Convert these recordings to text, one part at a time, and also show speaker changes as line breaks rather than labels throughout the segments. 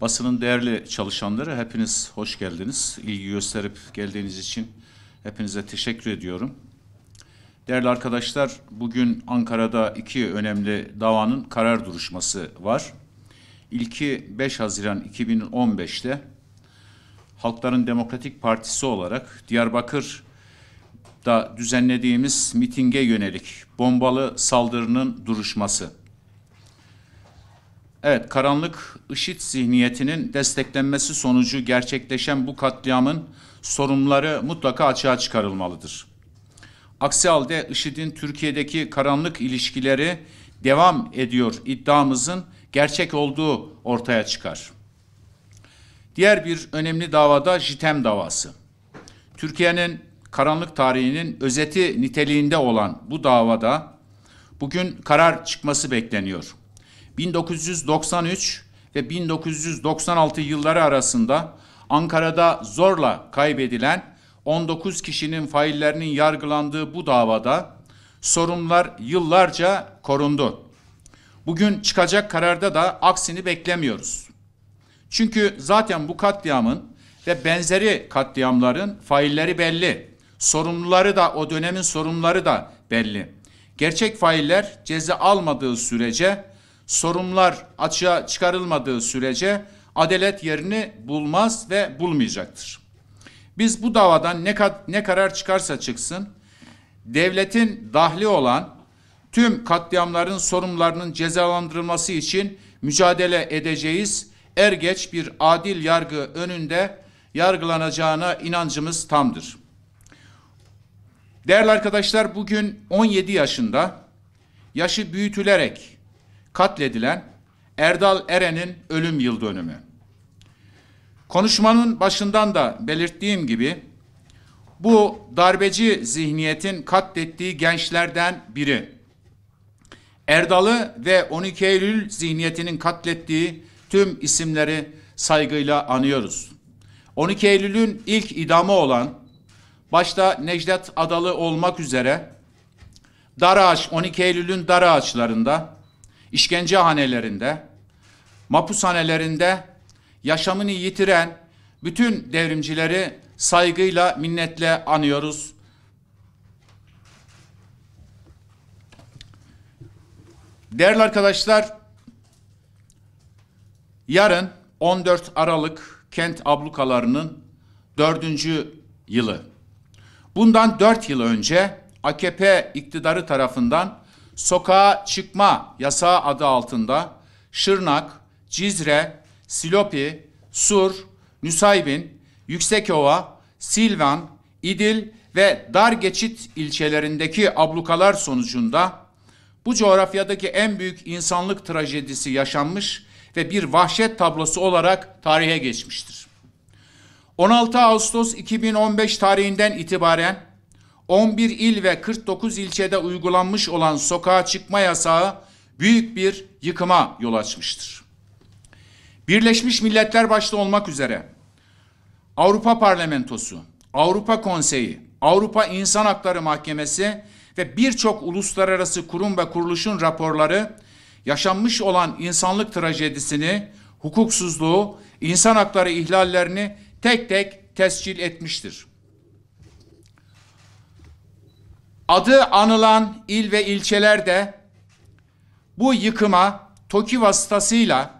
Basının değerli çalışanları hepiniz hoş geldiniz. İlgi gösterip geldiğiniz için hepinize teşekkür ediyorum. Değerli arkadaşlar, bugün Ankara'da iki önemli davanın karar duruşması var. İlki 5 Haziran 2015'te Halkların Demokratik Partisi olarak Diyarbakır'da düzenlediğimiz mitinge yönelik bombalı saldırının duruşması. Evet, karanlık IŞİD zihniyetinin desteklenmesi sonucu gerçekleşen bu katliamın sorumluları mutlaka açığa çıkarılmalıdır. Aksi halde IŞİD'in Türkiye'deki karanlık ilişkileri devam ediyor iddiamızın gerçek olduğu ortaya çıkar. Diğer bir önemli davada JITEM davası. Türkiye'nin karanlık tarihinin özeti niteliğinde olan bu davada bugün karar çıkması bekleniyor. 1993 ve 1996 yılları arasında Ankara'da zorla kaybedilen 19 kişinin faillerinin yargılandığı bu davada sorunlar yıllarca korundu. Bugün çıkacak kararda da aksini beklemiyoruz. Çünkü zaten bu katliamın ve benzeri katliamların failleri belli. Sorumluları da o dönemin sorumluları da belli. Gerçek failler ceza almadığı sürece sorumlular açığa çıkarılmadığı sürece adalet yerini bulmaz ve bulmayacaktır. Biz bu davadan ne, kad- ne karar çıkarsa çıksın devletin dahli olan tüm katliamların sorumlularının cezalandırılması için mücadele edeceğiz. Er geç bir adil yargı önünde yargılanacağına inancımız tamdır. Değerli arkadaşlar bugün 17 yaşında yaşı büyütülerek katledilen Erdal Eren'in ölüm yıl dönümü. Konuşmanın başından da belirttiğim gibi bu darbeci zihniyetin katlettiği gençlerden biri. Erdal'ı ve 12 Eylül zihniyetinin katlettiği tüm isimleri saygıyla anıyoruz. 12 Eylül'ün ilk idamı olan başta Necdet Adalı olmak üzere Dar 12 Eylül'ün dar ağaçlarında işkence işkencehanelerinde, mapushanelerinde yaşamını yitiren bütün devrimcileri saygıyla, minnetle anıyoruz. Değerli arkadaşlar, yarın 14 Aralık kent ablukalarının dördüncü yılı. Bundan dört yıl önce AKP iktidarı tarafından sokağa çıkma yasağı adı altında Şırnak, Cizre, Silopi, Sur, Nusaybin, Yüksekova, Silvan, İdil ve dar geçit ilçelerindeki ablukalar sonucunda bu coğrafyadaki en büyük insanlık trajedisi yaşanmış ve bir vahşet tablosu olarak tarihe geçmiştir. 16 Ağustos 2015 tarihinden itibaren 11 il ve 49 ilçede uygulanmış olan sokağa çıkma yasağı büyük bir yıkıma yol açmıştır. Birleşmiş Milletler başta olmak üzere Avrupa Parlamentosu, Avrupa Konseyi, Avrupa İnsan Hakları Mahkemesi ve birçok uluslararası kurum ve kuruluşun raporları yaşanmış olan insanlık trajedisini, hukuksuzluğu, insan hakları ihlallerini tek tek tescil etmiştir. Adı anılan il ve ilçeler de bu yıkıma TOKİ vasıtasıyla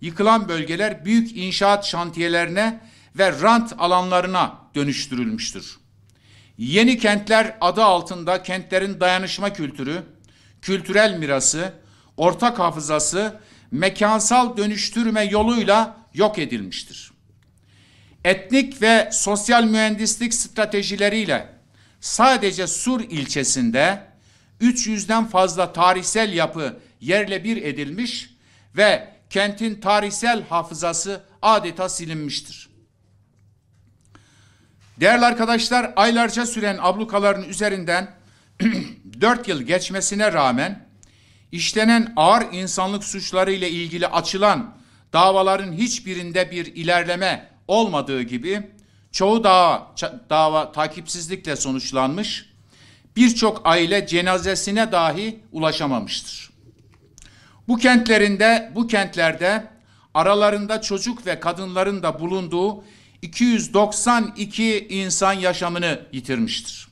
yıkılan bölgeler büyük inşaat şantiyelerine ve rant alanlarına dönüştürülmüştür. Yeni kentler adı altında kentlerin dayanışma kültürü, kültürel mirası, ortak hafızası mekansal dönüştürme yoluyla yok edilmiştir. Etnik ve sosyal mühendislik stratejileriyle Sadece Sur ilçesinde 300'den fazla tarihsel yapı yerle bir edilmiş ve kentin tarihsel hafızası adeta silinmiştir. Değerli arkadaşlar, aylarca süren ablukaların üzerinden dört yıl geçmesine rağmen işlenen ağır insanlık suçları ile ilgili açılan davaların hiçbirinde bir ilerleme olmadığı gibi Çoğu dava, dava takipsizlikle sonuçlanmış. Birçok aile cenazesine dahi ulaşamamıştır. Bu kentlerinde, bu kentlerde aralarında çocuk ve kadınların da bulunduğu 292 insan yaşamını yitirmiştir.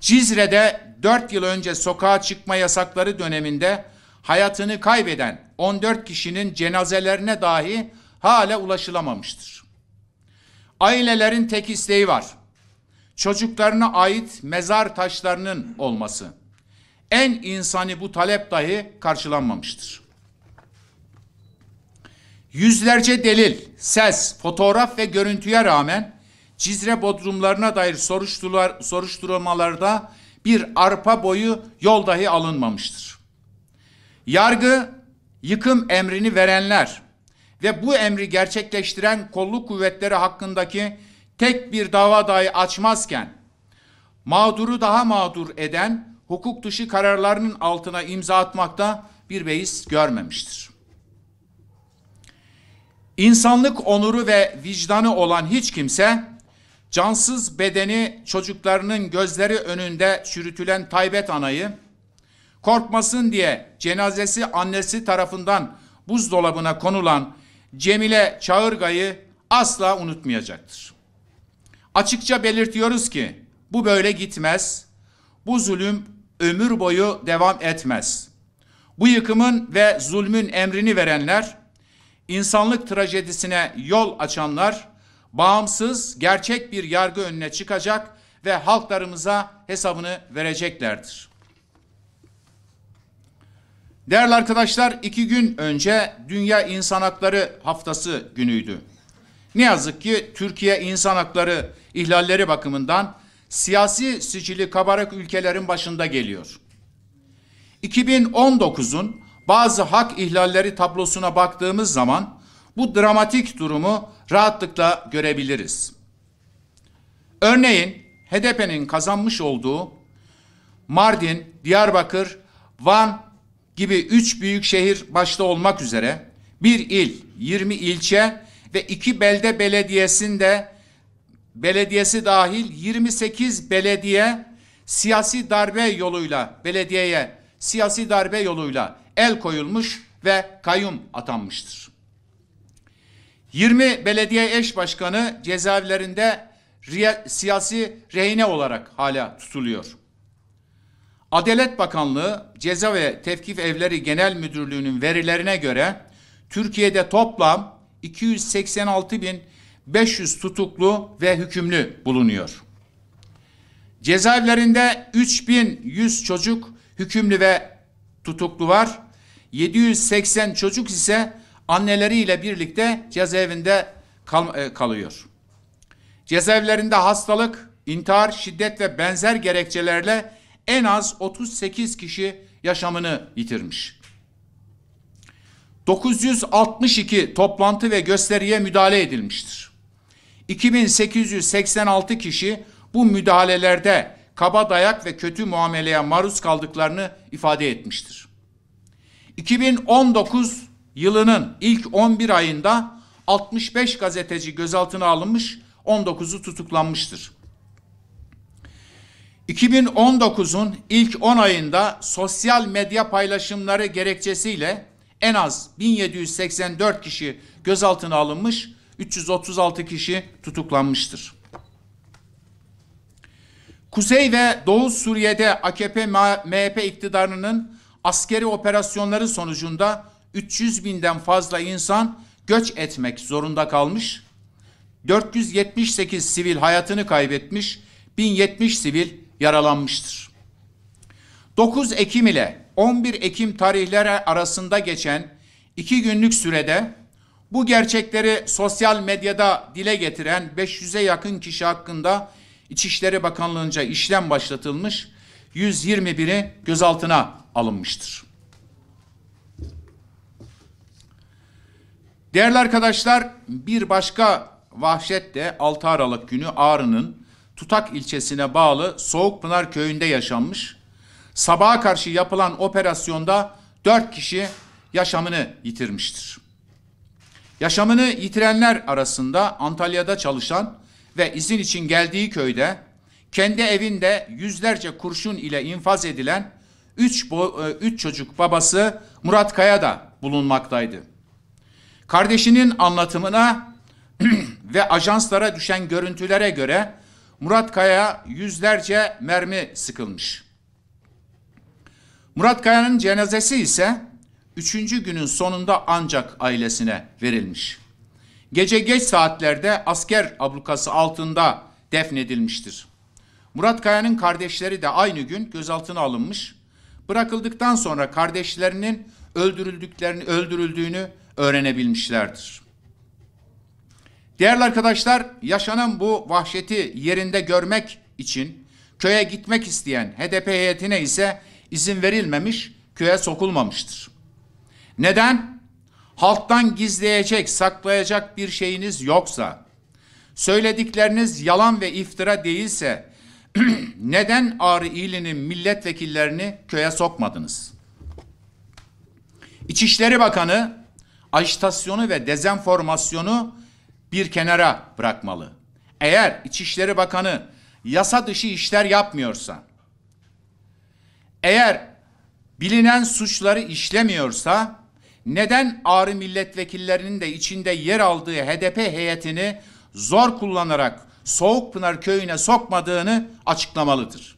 Cizre'de 4 yıl önce sokağa çıkma yasakları döneminde hayatını kaybeden 14 kişinin cenazelerine dahi hala ulaşılamamıştır. Ailelerin tek isteği var. Çocuklarına ait mezar taşlarının olması. En insani bu talep dahi karşılanmamıştır. Yüzlerce delil, ses, fotoğraf ve görüntüye rağmen Cizre bodrumlarına dair soruşturmalarda bir arpa boyu yol dahi alınmamıştır. Yargı yıkım emrini verenler ve bu emri gerçekleştiren kolluk kuvvetleri hakkındaki tek bir dava dahi açmazken mağduru daha mağdur eden hukuk dışı kararlarının altına imza atmakta bir beis görmemiştir. İnsanlık onuru ve vicdanı olan hiç kimse cansız bedeni çocuklarının gözleri önünde çürütülen Taybet anayı korkmasın diye cenazesi annesi tarafından buzdolabına konulan Cemile Çağırga'yı asla unutmayacaktır. Açıkça belirtiyoruz ki bu böyle gitmez. Bu zulüm ömür boyu devam etmez. Bu yıkımın ve zulmün emrini verenler, insanlık trajedisine yol açanlar bağımsız, gerçek bir yargı önüne çıkacak ve halklarımıza hesabını vereceklerdir. Değerli arkadaşlar iki gün önce Dünya İnsan Hakları Haftası günüydü. Ne yazık ki Türkiye insan hakları ihlalleri bakımından siyasi sicili kabarık ülkelerin başında geliyor. 2019'un bazı hak ihlalleri tablosuna baktığımız zaman bu dramatik durumu rahatlıkla görebiliriz. Örneğin HDP'nin kazanmış olduğu Mardin, Diyarbakır, Van gibi üç büyük şehir başta olmak üzere bir il, 20 ilçe ve iki belde belediyesinde belediyesi dahil 28 belediye siyasi darbe yoluyla belediyeye siyasi darbe yoluyla el koyulmuş ve kayyum atanmıştır. 20 belediye eş başkanı cezaevlerinde siyasi rehine olarak hala tutuluyor. Adalet Bakanlığı Ceza ve Tevkif Evleri Genel Müdürlüğü'nün verilerine göre Türkiye'de toplam 286.500 tutuklu ve hükümlü bulunuyor. Cezaevlerinde 3100 çocuk hükümlü ve tutuklu var. 780 çocuk ise anneleriyle birlikte cezaevinde kal e, kalıyor. Cezaevlerinde hastalık, intihar, şiddet ve benzer gerekçelerle en az 38 kişi yaşamını yitirmiş. 962 toplantı ve gösteriye müdahale edilmiştir. 2886 kişi bu müdahalelerde kaba dayak ve kötü muameleye maruz kaldıklarını ifade etmiştir. 2019 yılının ilk 11 ayında 65 gazeteci gözaltına alınmış, 19'u tutuklanmıştır. 2019'un ilk 10 ayında sosyal medya paylaşımları gerekçesiyle en az 1784 kişi gözaltına alınmış, 336 kişi tutuklanmıştır. Kuzey ve Doğu Suriye'de AKP MHP iktidarının askeri operasyonları sonucunda 300 binden fazla insan göç etmek zorunda kalmış, 478 sivil hayatını kaybetmiş, 1070 sivil yaralanmıştır. 9 Ekim ile 11 Ekim tarihleri arasında geçen iki günlük sürede bu gerçekleri sosyal medyada dile getiren 500'e yakın kişi hakkında İçişleri Bakanlığı'nca işlem başlatılmış, 121'i gözaltına alınmıştır. Değerli arkadaşlar, bir başka vahşet de 6 Aralık günü Ağrı'nın Tutak ilçesine bağlı Soğukpınar köyünde yaşanmış. Sabaha karşı yapılan operasyonda dört kişi yaşamını yitirmiştir. Yaşamını yitirenler arasında Antalya'da çalışan ve izin için geldiği köyde kendi evinde yüzlerce kurşun ile infaz edilen üç, e, üç çocuk babası Murat Kaya da bulunmaktaydı. Kardeşinin anlatımına ve ajanslara düşen görüntülere göre Murat Kaya'ya yüzlerce mermi sıkılmış. Murat Kaya'nın cenazesi ise üçüncü günün sonunda ancak ailesine verilmiş. Gece geç saatlerde asker ablukası altında defnedilmiştir. Murat Kaya'nın kardeşleri de aynı gün gözaltına alınmış. Bırakıldıktan sonra kardeşlerinin öldürüldüklerini öldürüldüğünü öğrenebilmişlerdir. Değerli arkadaşlar, yaşanan bu vahşeti yerinde görmek için köye gitmek isteyen HDP heyetine ise izin verilmemiş, köye sokulmamıştır. Neden? Halktan gizleyecek, saklayacak bir şeyiniz yoksa, söyledikleriniz yalan ve iftira değilse neden Ağrı ilinin milletvekillerini köye sokmadınız? İçişleri Bakanı ajitasyonu ve dezenformasyonu bir kenara bırakmalı. Eğer İçişleri Bakanı yasa dışı işler yapmıyorsa, eğer bilinen suçları işlemiyorsa neden ağrı milletvekillerinin de içinde yer aldığı HDP heyetini zor kullanarak Soğukpınar köyüne sokmadığını açıklamalıdır.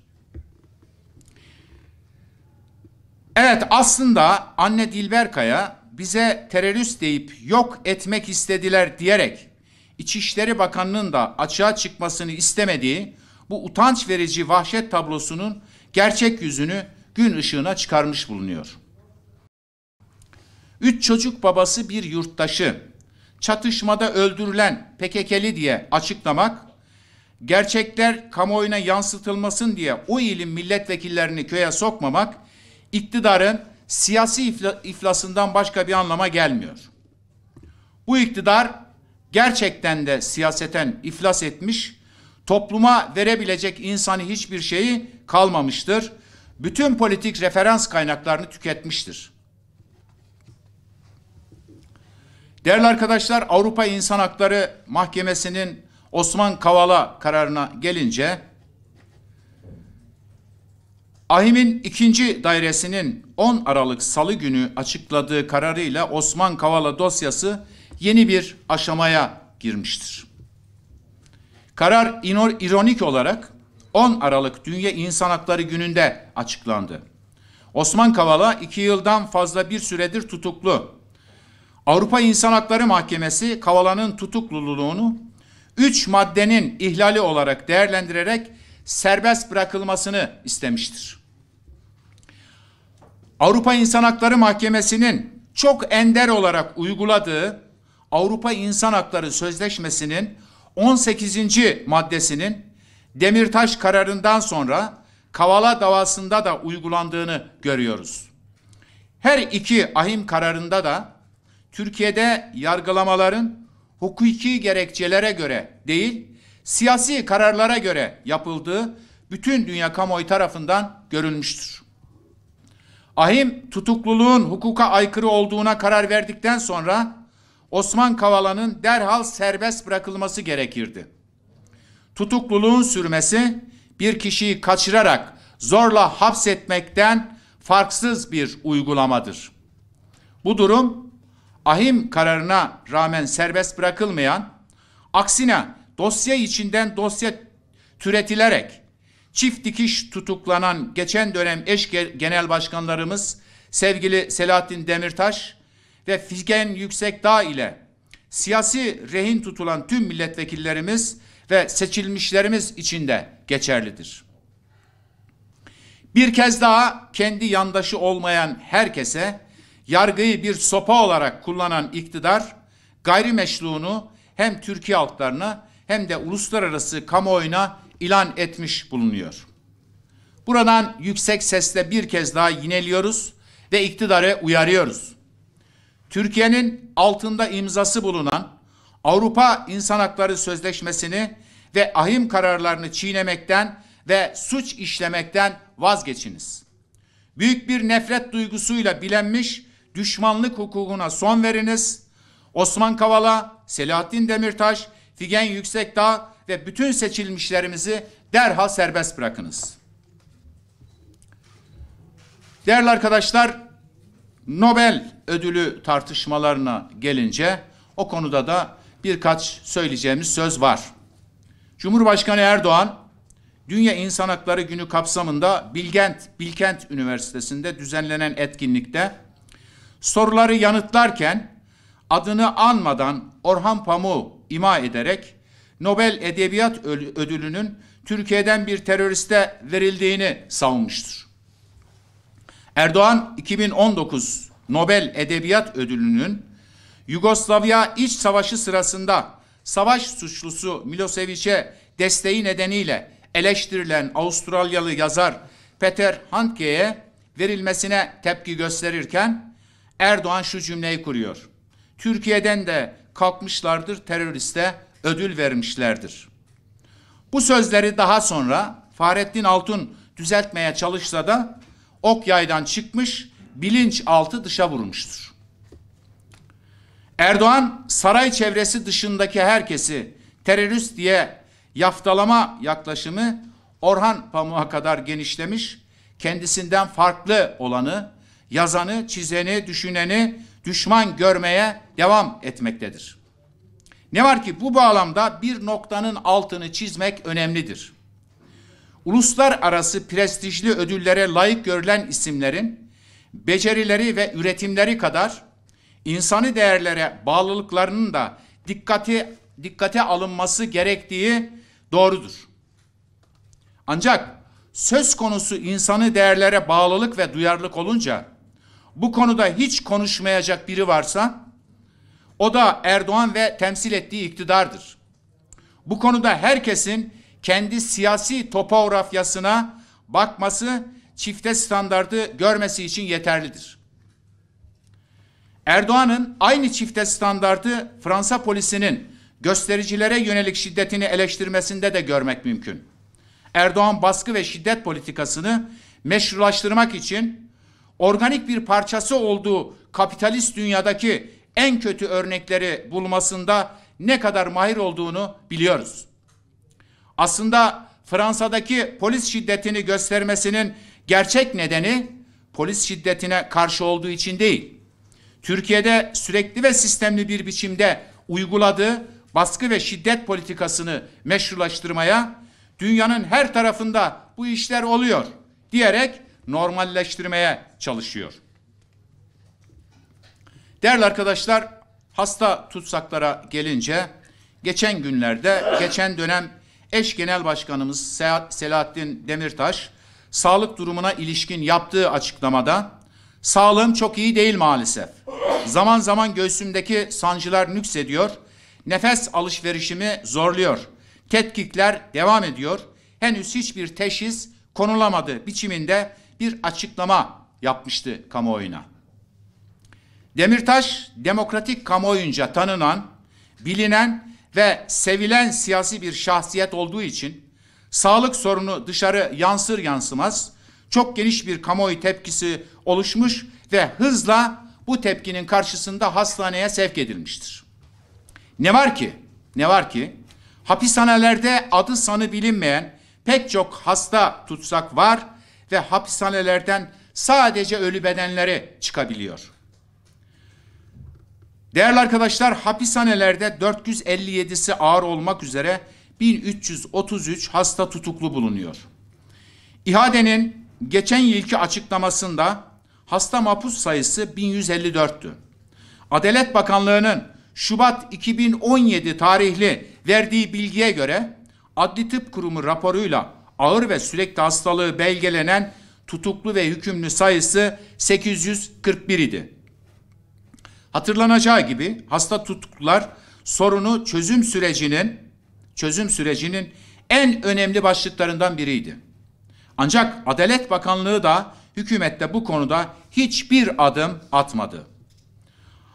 Evet aslında anne Dilberkaya bize terörist deyip yok etmek istediler diyerek İçişleri Bakanı'nın da açığa çıkmasını istemediği bu utanç verici vahşet tablosunun gerçek yüzünü gün ışığına çıkarmış bulunuyor. Üç çocuk babası bir yurttaşı çatışmada öldürülen PKK'li diye açıklamak, gerçekler kamuoyuna yansıtılmasın diye o ilin milletvekillerini köye sokmamak, iktidarın siyasi iflasından başka bir anlama gelmiyor. Bu iktidar gerçekten de siyaseten iflas etmiş, topluma verebilecek insanı hiçbir şeyi kalmamıştır. Bütün politik referans kaynaklarını tüketmiştir. Değerli arkadaşlar Avrupa İnsan Hakları Mahkemesi'nin Osman Kavala kararına gelince Ahim'in ikinci dairesinin 10 Aralık Salı günü açıkladığı kararıyla Osman Kavala dosyası yeni bir aşamaya girmiştir. Karar ironik olarak 10 Aralık Dünya İnsan Hakları Günü'nde açıklandı. Osman Kavala iki yıldan fazla bir süredir tutuklu. Avrupa İnsan Hakları Mahkemesi Kavala'nın tutukluluğunu üç maddenin ihlali olarak değerlendirerek serbest bırakılmasını istemiştir. Avrupa İnsan Hakları Mahkemesi'nin çok ender olarak uyguladığı Avrupa İnsan Hakları Sözleşmesi'nin 18. maddesinin Demirtaş kararından sonra Kavala davasında da uygulandığını görüyoruz. Her iki ahim kararında da Türkiye'de yargılamaların hukuki gerekçelere göre değil, siyasi kararlara göre yapıldığı bütün dünya kamuoyu tarafından görülmüştür. Ahim tutukluluğun hukuka aykırı olduğuna karar verdikten sonra Osman Kavala'nın derhal serbest bırakılması gerekirdi. Tutukluluğun sürmesi bir kişiyi kaçırarak zorla hapsetmekten farksız bir uygulamadır. Bu durum ahim kararına rağmen serbest bırakılmayan, aksine dosya içinden dosya türetilerek çift dikiş tutuklanan geçen dönem eş genel başkanlarımız sevgili Selahattin Demirtaş ve Figen Yüksekdağ ile siyasi rehin tutulan tüm milletvekillerimiz ve seçilmişlerimiz için de geçerlidir. Bir kez daha kendi yandaşı olmayan herkese yargıyı bir sopa olarak kullanan iktidar gayrimeşruunu hem Türkiye halklarına hem de uluslararası kamuoyuna ilan etmiş bulunuyor. Buradan yüksek sesle bir kez daha yineliyoruz ve iktidarı uyarıyoruz. Türkiye'nin altında imzası bulunan Avrupa İnsan Hakları Sözleşmesi'ni ve ahim kararlarını çiğnemekten ve suç işlemekten vazgeçiniz. Büyük bir nefret duygusuyla bilenmiş düşmanlık hukukuna son veriniz. Osman Kavala, Selahattin Demirtaş, Figen Yüksekdağ ve bütün seçilmişlerimizi derhal serbest bırakınız. Değerli arkadaşlar, Nobel ödülü tartışmalarına gelince o konuda da birkaç söyleyeceğimiz söz var. Cumhurbaşkanı Erdoğan Dünya İnsan Hakları Günü kapsamında Bilgent Bilkent Üniversitesi'nde düzenlenen etkinlikte soruları yanıtlarken adını anmadan Orhan Pamuk'u ima ederek Nobel Edebiyat Ödülü'nün Türkiye'den bir teröriste verildiğini savunmuştur. Erdoğan 2019 Nobel Edebiyat Ödülü'nün Yugoslavya İç Savaşı sırasında savaş suçlusu Milosevic'e desteği nedeniyle eleştirilen Avustralyalı yazar Peter Handke'ye verilmesine tepki gösterirken Erdoğan şu cümleyi kuruyor. Türkiye'den de kalkmışlardır teröriste ödül vermişlerdir. Bu sözleri daha sonra Fahrettin Altun düzeltmeye çalışsa da ok yaydan çıkmış, bilinç altı dışa vurmuştur. Erdoğan saray çevresi dışındaki herkesi terörist diye yaftalama yaklaşımı Orhan Pamuk'a kadar genişlemiş, kendisinden farklı olanı, yazanı, çizeni, düşüneni düşman görmeye devam etmektedir. Ne var ki bu bağlamda bir noktanın altını çizmek önemlidir uluslararası prestijli ödüllere layık görülen isimlerin becerileri ve üretimleri kadar insani değerlere bağlılıklarının da dikkati dikkate alınması gerektiği doğrudur. Ancak söz konusu insanı değerlere bağlılık ve duyarlılık olunca bu konuda hiç konuşmayacak biri varsa o da Erdoğan ve temsil ettiği iktidardır. Bu konuda herkesin kendi siyasi topografyasına bakması, çifte standardı görmesi için yeterlidir. Erdoğan'ın aynı çifte standardı Fransa polisinin göstericilere yönelik şiddetini eleştirmesinde de görmek mümkün. Erdoğan baskı ve şiddet politikasını meşrulaştırmak için organik bir parçası olduğu kapitalist dünyadaki en kötü örnekleri bulmasında ne kadar mahir olduğunu biliyoruz. Aslında Fransa'daki polis şiddetini göstermesinin gerçek nedeni polis şiddetine karşı olduğu için değil. Türkiye'de sürekli ve sistemli bir biçimde uyguladığı baskı ve şiddet politikasını meşrulaştırmaya dünyanın her tarafında bu işler oluyor diyerek normalleştirmeye çalışıyor. Değerli arkadaşlar hasta tutsaklara gelince geçen günlerde geçen dönem eş genel başkanımız Selahattin Demirtaş sağlık durumuna ilişkin yaptığı açıklamada sağlığım çok iyi değil maalesef. Zaman zaman göğsümdeki sancılar nüksediyor. Nefes alışverişimi zorluyor. Tetkikler devam ediyor. Henüz hiçbir teşhis konulamadı biçiminde bir açıklama yapmıştı kamuoyuna. Demirtaş demokratik kamuoyunca tanınan, bilinen ve sevilen siyasi bir şahsiyet olduğu için sağlık sorunu dışarı yansır yansımaz çok geniş bir kamuoyu tepkisi oluşmuş ve hızla bu tepkinin karşısında hastaneye sevk edilmiştir. Ne var ki? Ne var ki? Hapishanelerde adı sanı bilinmeyen pek çok hasta tutsak var ve hapishanelerden sadece ölü bedenleri çıkabiliyor. Değerli arkadaşlar hapishanelerde 457'si ağır olmak üzere 1333 hasta tutuklu bulunuyor. İHADE'nin geçen yılki açıklamasında hasta mahpus sayısı 1154'tü. Adalet Bakanlığı'nın Şubat 2017 tarihli verdiği bilgiye göre Adli Tıp Kurumu raporuyla ağır ve sürekli hastalığı belgelenen tutuklu ve hükümlü sayısı 841 idi. Hatırlanacağı gibi hasta tutuklular sorunu çözüm sürecinin çözüm sürecinin en önemli başlıklarından biriydi. Ancak Adalet Bakanlığı da hükümette bu konuda hiçbir adım atmadı.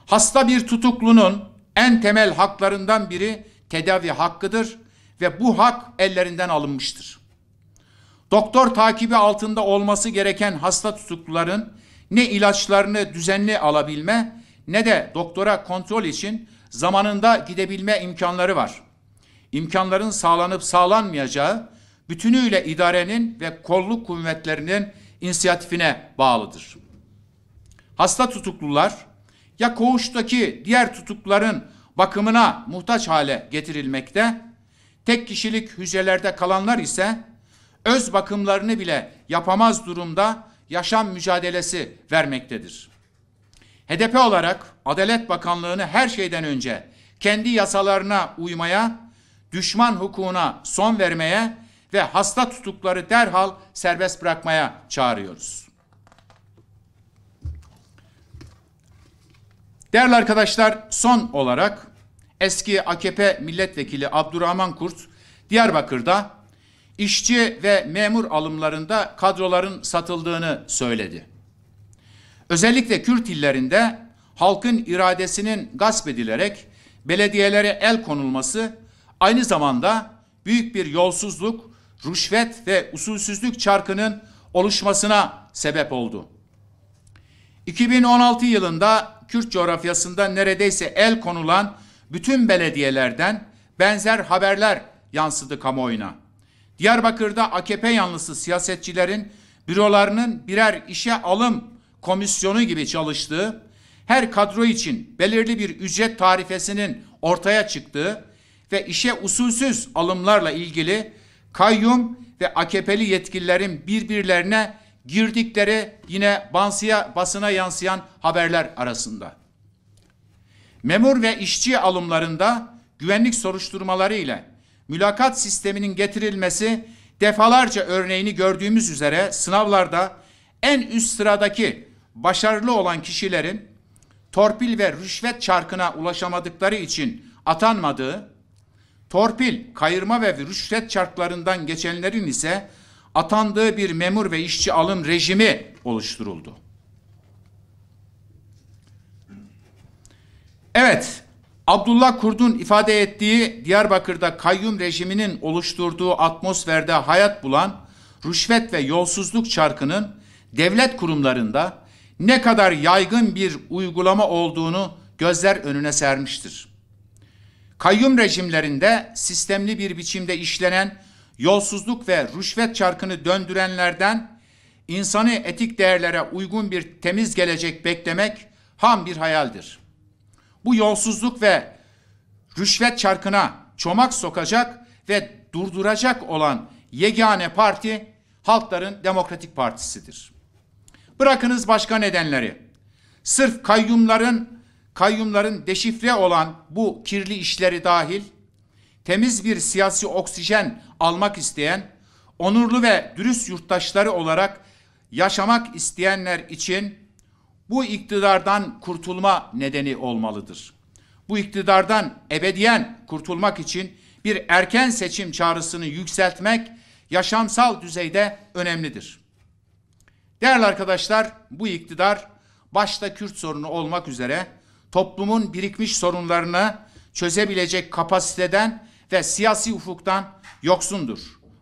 Hasta bir tutuklunun en temel haklarından biri tedavi hakkıdır ve bu hak ellerinden alınmıştır. Doktor takibi altında olması gereken hasta tutukluların ne ilaçlarını düzenli alabilme ne de doktora kontrol için zamanında gidebilme imkanları var. İmkanların sağlanıp sağlanmayacağı bütünüyle idarenin ve kolluk kuvvetlerinin inisiyatifine bağlıdır. Hasta tutuklular ya koğuştaki diğer tutukluların bakımına muhtaç hale getirilmekte, tek kişilik hücrelerde kalanlar ise öz bakımlarını bile yapamaz durumda yaşam mücadelesi vermektedir. HDP olarak Adalet Bakanlığı'nı her şeyden önce kendi yasalarına uymaya, düşman hukukuna son vermeye ve hasta tutukları derhal serbest bırakmaya çağırıyoruz. Değerli arkadaşlar, son olarak eski AKP milletvekili Abdurrahman Kurt Diyarbakır'da işçi ve memur alımlarında kadroların satıldığını söyledi. Özellikle Kürt illerinde halkın iradesinin gasp edilerek belediyelere el konulması aynı zamanda büyük bir yolsuzluk, rüşvet ve usulsüzlük çarkının oluşmasına sebep oldu. 2016 yılında Kürt coğrafyasında neredeyse el konulan bütün belediyelerden benzer haberler yansıdı kamuoyuna. Diyarbakır'da AKP yanlısı siyasetçilerin bürolarının birer işe alım komisyonu gibi çalıştığı, her kadro için belirli bir ücret tarifesinin ortaya çıktığı ve işe usulsüz alımlarla ilgili kayyum ve AKP'li yetkililerin birbirlerine girdikleri yine bansıya, basına yansıyan haberler arasında. Memur ve işçi alımlarında güvenlik soruşturmaları ile mülakat sisteminin getirilmesi defalarca örneğini gördüğümüz üzere sınavlarda en üst sıradaki başarılı olan kişilerin torpil ve rüşvet çarkına ulaşamadıkları için atanmadığı, torpil, kayırma ve rüşvet çarklarından geçenlerin ise atandığı bir memur ve işçi alım rejimi oluşturuldu. Evet, Abdullah Kurd'un ifade ettiği Diyarbakır'da kayyum rejiminin oluşturduğu atmosferde hayat bulan rüşvet ve yolsuzluk çarkının devlet kurumlarında ne kadar yaygın bir uygulama olduğunu gözler önüne sermiştir. Kayyum rejimlerinde sistemli bir biçimde işlenen yolsuzluk ve rüşvet çarkını döndürenlerden insanı etik değerlere uygun bir temiz gelecek beklemek ham bir hayaldir. Bu yolsuzluk ve rüşvet çarkına çomak sokacak ve durduracak olan yegane parti Halkların Demokratik Partisi'dir. Bırakınız başka nedenleri. Sırf kayyumların kayyumların deşifre olan bu kirli işleri dahil temiz bir siyasi oksijen almak isteyen onurlu ve dürüst yurttaşları olarak yaşamak isteyenler için bu iktidardan kurtulma nedeni olmalıdır. Bu iktidardan ebediyen kurtulmak için bir erken seçim çağrısını yükseltmek yaşamsal düzeyde önemlidir. Değerli arkadaşlar bu iktidar başta Kürt sorunu olmak üzere toplumun birikmiş sorunlarını çözebilecek kapasiteden ve siyasi ufuktan yoksundur.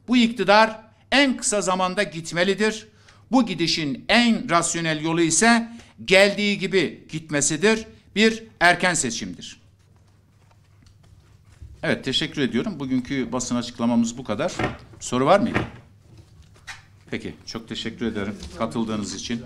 Bu iktidar en kısa zamanda gitmelidir. Bu gidişin en rasyonel yolu ise geldiği gibi gitmesidir. Bir erken seçimdir. Evet teşekkür ediyorum. Bugünkü basın açıklamamız bu kadar. Soru var mıydı? Peki çok teşekkür ederim katıldığınız için.